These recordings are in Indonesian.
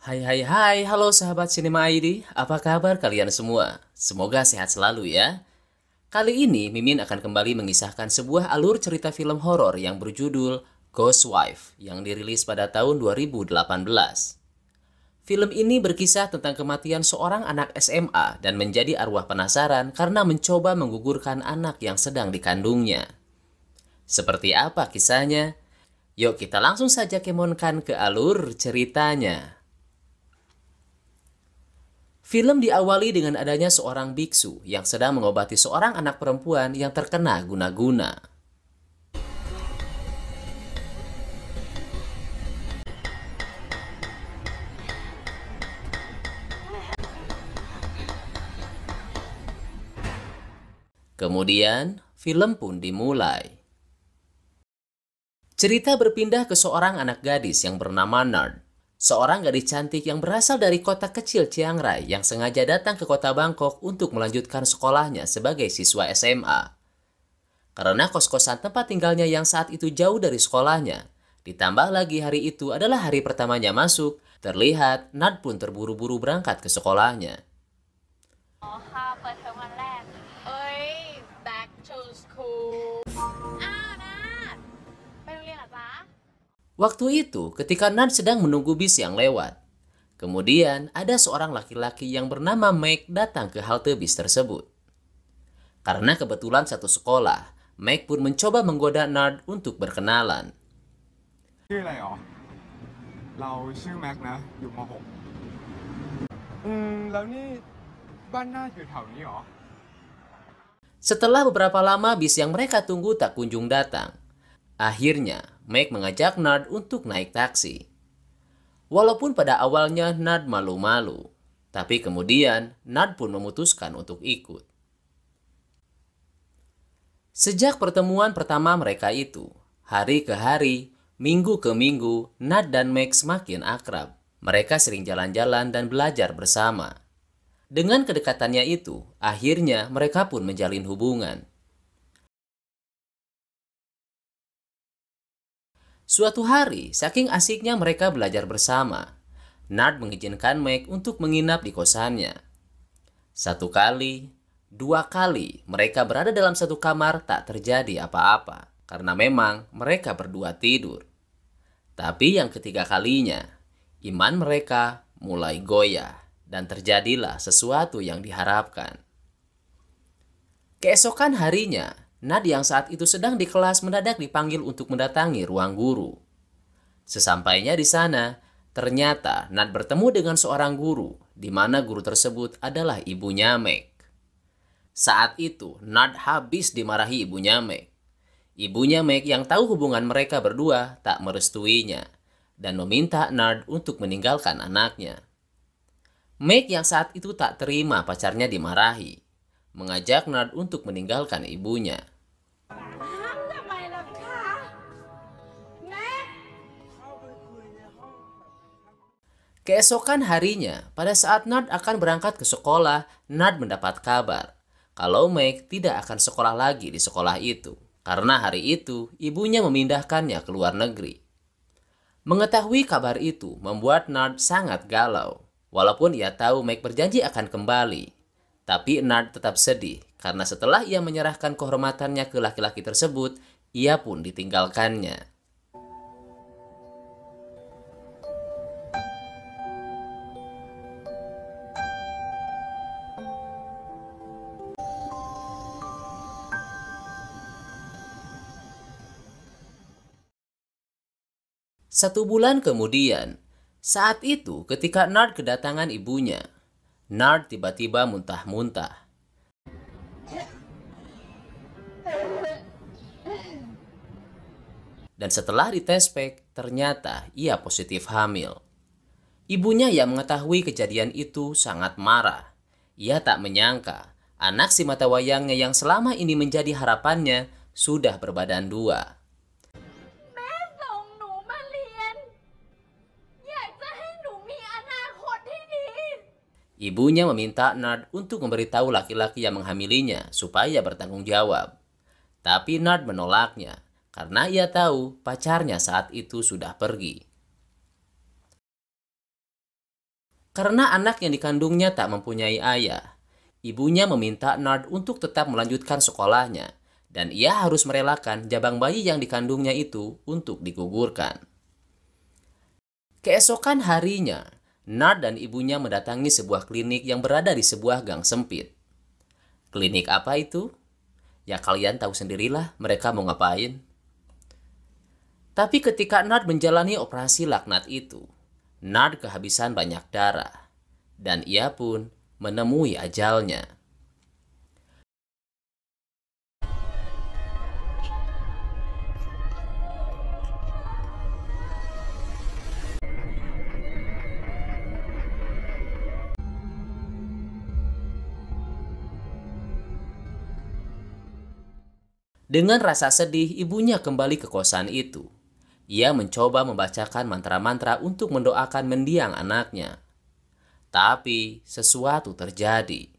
Hai hai hai, halo sahabat Cinema ID, apa kabar kalian semua? Semoga sehat selalu ya. Kali ini Mimin akan kembali mengisahkan sebuah alur cerita film horor yang berjudul Ghost Wife yang dirilis pada tahun 2018. Film ini berkisah tentang kematian seorang anak SMA dan menjadi arwah penasaran karena mencoba menggugurkan anak yang sedang dikandungnya. Seperti apa kisahnya? Yuk kita langsung saja kemonkan ke alur ceritanya. Film diawali dengan adanya seorang biksu yang sedang mengobati seorang anak perempuan yang terkena guna-guna. Kemudian, film pun dimulai. Cerita berpindah ke seorang anak gadis yang bernama Nard Seorang gadis cantik yang berasal dari kota kecil Chiang Rai yang sengaja datang ke kota Bangkok untuk melanjutkan sekolahnya sebagai siswa SMA. Karena kos-kosan tempat tinggalnya yang saat itu jauh dari sekolahnya, ditambah lagi hari itu adalah hari pertamanya masuk, terlihat Nat pun terburu-buru berangkat ke sekolahnya. Waktu itu, ketika Nan sedang menunggu bis yang lewat, kemudian ada seorang laki-laki yang bernama Mike datang ke halte bis tersebut. Karena kebetulan satu sekolah, Mike pun mencoba menggoda Nard untuk berkenalan. Setelah beberapa lama bis yang mereka tunggu tak kunjung datang, akhirnya Meg mengajak Nard untuk naik taksi. Walaupun pada awalnya Nard malu-malu, tapi kemudian Nard pun memutuskan untuk ikut. Sejak pertemuan pertama mereka itu, hari ke hari, minggu ke minggu, Nard dan Meg semakin akrab. Mereka sering jalan-jalan dan belajar bersama. Dengan kedekatannya itu, akhirnya mereka pun menjalin hubungan. Suatu hari, saking asiknya mereka belajar bersama, Nard mengizinkan Meg untuk menginap di kosannya. Satu kali, dua kali mereka berada dalam satu kamar tak terjadi apa-apa karena memang mereka berdua tidur. Tapi yang ketiga kalinya, iman mereka mulai goyah dan terjadilah sesuatu yang diharapkan. Keesokan harinya, Nad yang saat itu sedang di kelas mendadak dipanggil untuk mendatangi ruang guru. Sesampainya di sana, ternyata Nad bertemu dengan seorang guru, di mana guru tersebut adalah ibunya Meg. Saat itu, Nad habis dimarahi ibunya Meg. Ibunya Meg yang tahu hubungan mereka berdua tak merestuinya dan meminta Nard untuk meninggalkan anaknya. Meg yang saat itu tak terima pacarnya dimarahi mengajak Nard untuk meninggalkan ibunya. Keesokan harinya, pada saat Nard akan berangkat ke sekolah, Nard mendapat kabar kalau Meg tidak akan sekolah lagi di sekolah itu karena hari itu ibunya memindahkannya ke luar negeri. Mengetahui kabar itu membuat Nard sangat galau. Walaupun ia tahu Meg berjanji akan kembali, tapi Nard tetap sedih karena setelah ia menyerahkan kehormatannya ke laki-laki tersebut, ia pun ditinggalkannya. Satu bulan kemudian, saat itu ketika Nard kedatangan ibunya, Nard tiba-tiba muntah-muntah. Dan setelah ditespek, ternyata ia positif hamil. Ibunya yang mengetahui kejadian itu sangat marah. Ia tak menyangka anak si mata wayangnya yang selama ini menjadi harapannya sudah berbadan dua. Ibunya meminta Nard untuk memberitahu laki-laki yang menghamilinya supaya bertanggung jawab. Tapi Nard menolaknya karena ia tahu pacarnya saat itu sudah pergi. Karena anak yang dikandungnya tak mempunyai ayah, ibunya meminta Nard untuk tetap melanjutkan sekolahnya dan ia harus merelakan jabang bayi yang dikandungnya itu untuk digugurkan. Keesokan harinya, Nard dan ibunya mendatangi sebuah klinik yang berada di sebuah gang sempit. Klinik apa itu? Ya kalian tahu sendirilah mereka mau ngapain. Tapi ketika Nard menjalani operasi laknat itu, Nard kehabisan banyak darah. Dan ia pun menemui ajalnya. Dengan rasa sedih, ibunya kembali ke kosan itu. Ia mencoba membacakan mantra-mantra untuk mendoakan mendiang anaknya. Tapi sesuatu terjadi.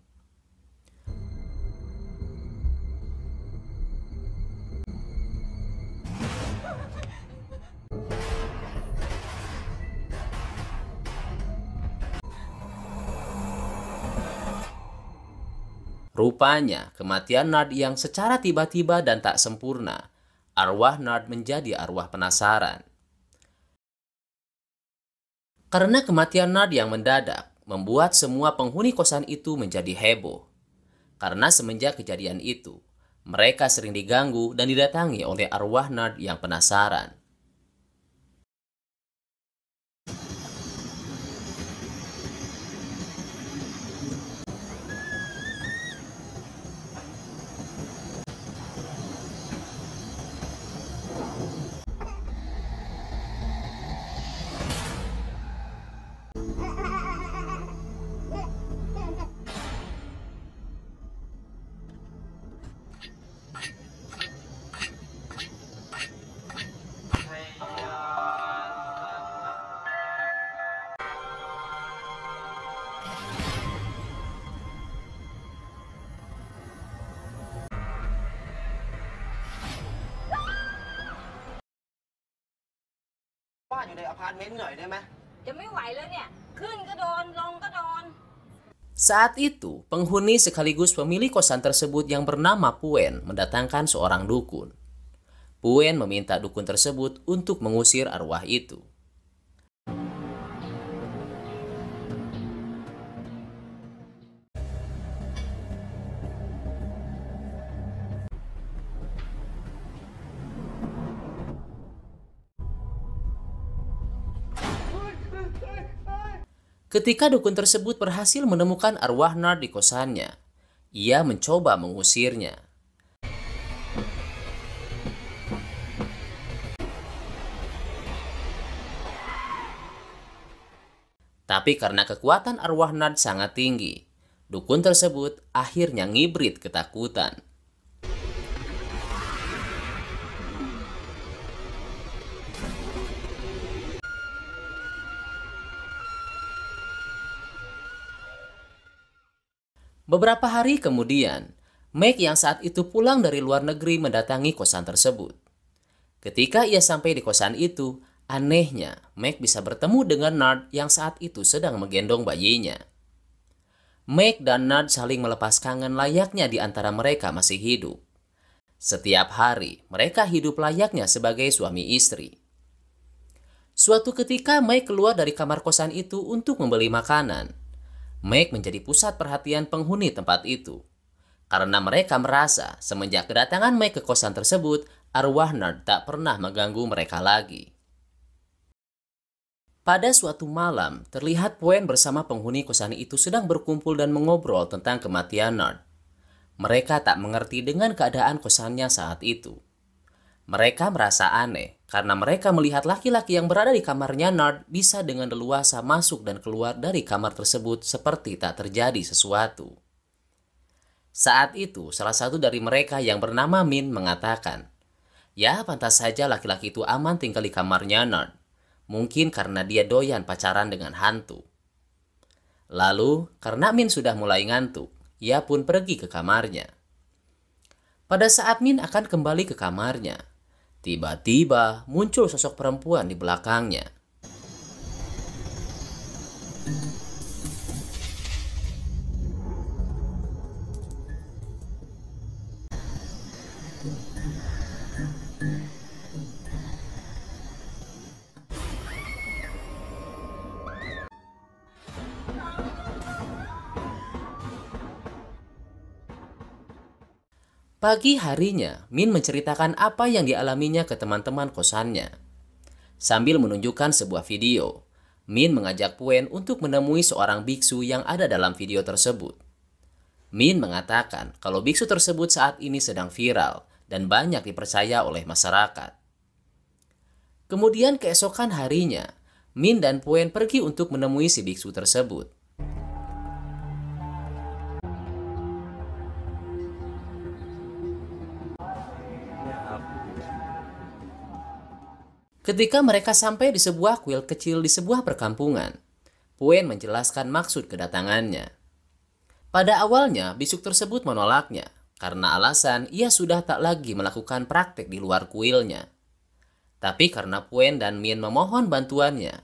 Rupanya, kematian Nard yang secara tiba-tiba dan tak sempurna, arwah Nard menjadi arwah penasaran. Karena kematian Nard yang mendadak, membuat semua penghuni kosan itu menjadi heboh. Karena semenjak kejadian itu, mereka sering diganggu dan didatangi oleh arwah Nard yang penasaran. อยู่ในอพาร์ตเมนต์หน่อยได้ไหมจะไม่ไหวแล้วเนี่ย Saat itu, penghuni sekaligus pemilik kosan tersebut yang bernama Puen mendatangkan seorang dukun. Puen meminta dukun tersebut untuk mengusir arwah itu. Ketika dukun tersebut berhasil menemukan arwah Nar di kosannya, ia mencoba mengusirnya. Tapi karena kekuatan arwah Nard sangat tinggi, dukun tersebut akhirnya ngibrit ketakutan. Beberapa hari kemudian, Meg yang saat itu pulang dari luar negeri mendatangi kosan tersebut. Ketika ia sampai di kosan itu, anehnya Meg bisa bertemu dengan Nard yang saat itu sedang menggendong bayinya. Meg dan Nard saling melepas kangen layaknya di antara mereka masih hidup. Setiap hari, mereka hidup layaknya sebagai suami istri. Suatu ketika Meg keluar dari kamar kosan itu untuk membeli makanan. Meg menjadi pusat perhatian penghuni tempat itu. Karena mereka merasa semenjak kedatangan Meg ke kosan tersebut, arwah Nard tak pernah mengganggu mereka lagi. Pada suatu malam, terlihat Poen bersama penghuni kosan itu sedang berkumpul dan mengobrol tentang kematian Nard. Mereka tak mengerti dengan keadaan kosannya saat itu. Mereka merasa aneh karena mereka melihat laki-laki yang berada di kamarnya Nard bisa dengan leluasa masuk dan keluar dari kamar tersebut seperti tak terjadi sesuatu. Saat itu, salah satu dari mereka yang bernama Min mengatakan, Ya, pantas saja laki-laki itu aman tinggal di kamarnya Nard. Mungkin karena dia doyan pacaran dengan hantu. Lalu, karena Min sudah mulai ngantuk, ia pun pergi ke kamarnya. Pada saat Min akan kembali ke kamarnya, Tiba-tiba muncul sosok perempuan di belakangnya. Pagi harinya, Min menceritakan apa yang dialaminya ke teman-teman kosannya. Sambil menunjukkan sebuah video, Min mengajak Puen untuk menemui seorang biksu yang ada dalam video tersebut. Min mengatakan kalau biksu tersebut saat ini sedang viral dan banyak dipercaya oleh masyarakat. Kemudian keesokan harinya, Min dan Puen pergi untuk menemui si biksu tersebut. Ketika mereka sampai di sebuah kuil kecil di sebuah perkampungan, Puen menjelaskan maksud kedatangannya. Pada awalnya, bisuk tersebut menolaknya karena alasan ia sudah tak lagi melakukan praktek di luar kuilnya. Tapi karena Puen dan Min memohon bantuannya,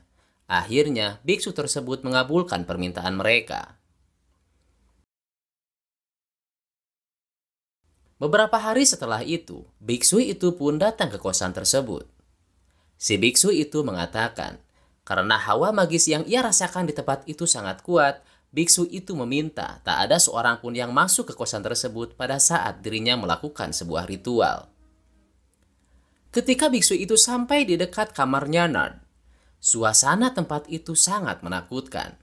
akhirnya biksu tersebut mengabulkan permintaan mereka. Beberapa hari setelah itu, biksu itu pun datang ke kosan tersebut. Si biksu itu mengatakan, karena hawa magis yang ia rasakan di tempat itu sangat kuat, biksu itu meminta tak ada seorang pun yang masuk ke kosan tersebut pada saat dirinya melakukan sebuah ritual. Ketika biksu itu sampai di dekat kamarnya Nard, suasana tempat itu sangat menakutkan.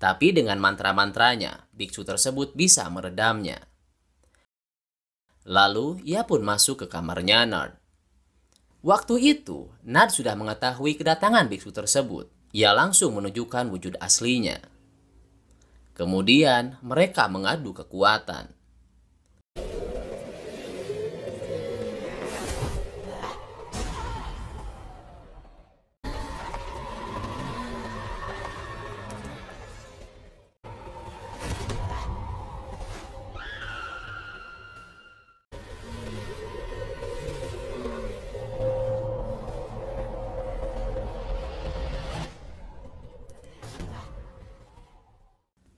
Tapi dengan mantra-mantranya, biksu tersebut bisa meredamnya. Lalu, ia pun masuk ke kamarnya Nard. Waktu itu, Nard sudah mengetahui kedatangan biksu tersebut. Ia langsung menunjukkan wujud aslinya. Kemudian, mereka mengadu kekuatan.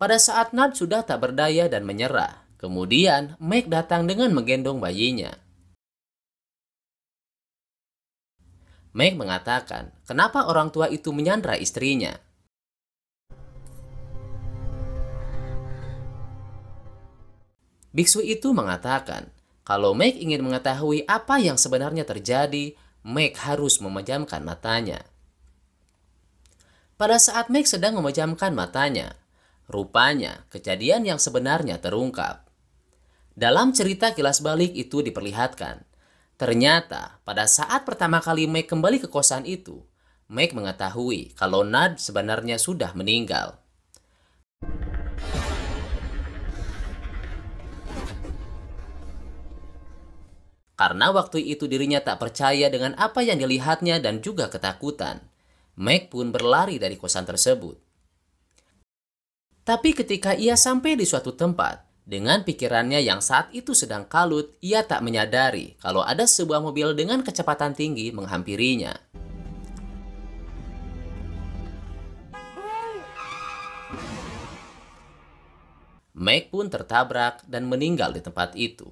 Pada saat Nat sudah tak berdaya dan menyerah, kemudian Mike datang dengan menggendong bayinya. Mike mengatakan, kenapa orang tua itu menyandra istrinya? Biksu itu mengatakan, kalau Mike ingin mengetahui apa yang sebenarnya terjadi, Mike harus memejamkan matanya. Pada saat Mike sedang memejamkan matanya, Rupanya, kejadian yang sebenarnya terungkap. Dalam cerita kilas balik itu diperlihatkan, ternyata pada saat pertama kali Mike kembali ke kosan itu, Mike mengetahui kalau Nad sebenarnya sudah meninggal. Karena waktu itu dirinya tak percaya dengan apa yang dilihatnya dan juga ketakutan, Mike pun berlari dari kosan tersebut. Tapi ketika ia sampai di suatu tempat, dengan pikirannya yang saat itu sedang kalut, ia tak menyadari kalau ada sebuah mobil dengan kecepatan tinggi menghampirinya. Meg pun tertabrak dan meninggal di tempat itu.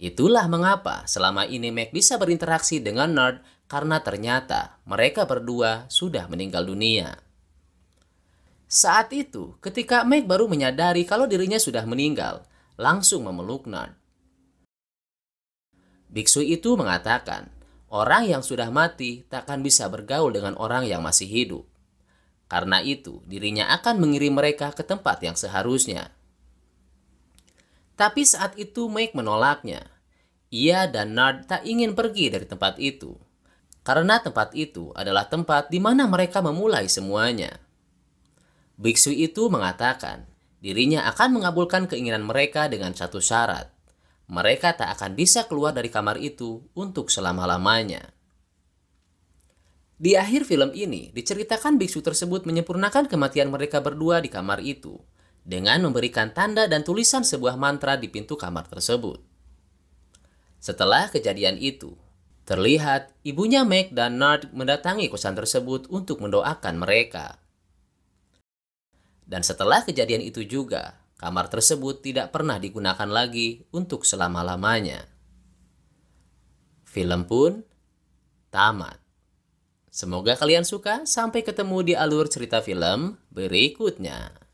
Itulah mengapa selama ini Meg bisa berinteraksi dengan Nerd karena ternyata mereka berdua sudah meninggal dunia. Saat itu, ketika Meg baru menyadari kalau dirinya sudah meninggal, langsung memeluk Nard. Biksu itu mengatakan, orang yang sudah mati takkan bisa bergaul dengan orang yang masih hidup. Karena itu, dirinya akan mengirim mereka ke tempat yang seharusnya. Tapi saat itu Meg menolaknya. Ia dan Nard tak ingin pergi dari tempat itu. Karena tempat itu adalah tempat di mana mereka memulai semuanya. Biksu itu mengatakan dirinya akan mengabulkan keinginan mereka dengan satu syarat. Mereka tak akan bisa keluar dari kamar itu untuk selama-lamanya. Di akhir film ini, diceritakan biksu tersebut menyempurnakan kematian mereka berdua di kamar itu dengan memberikan tanda dan tulisan sebuah mantra di pintu kamar tersebut. Setelah kejadian itu, terlihat ibunya Meg dan Nard mendatangi kosan tersebut untuk mendoakan mereka. Dan setelah kejadian itu juga, kamar tersebut tidak pernah digunakan lagi untuk selama-lamanya. Film pun tamat. Semoga kalian suka. Sampai ketemu di alur cerita film berikutnya.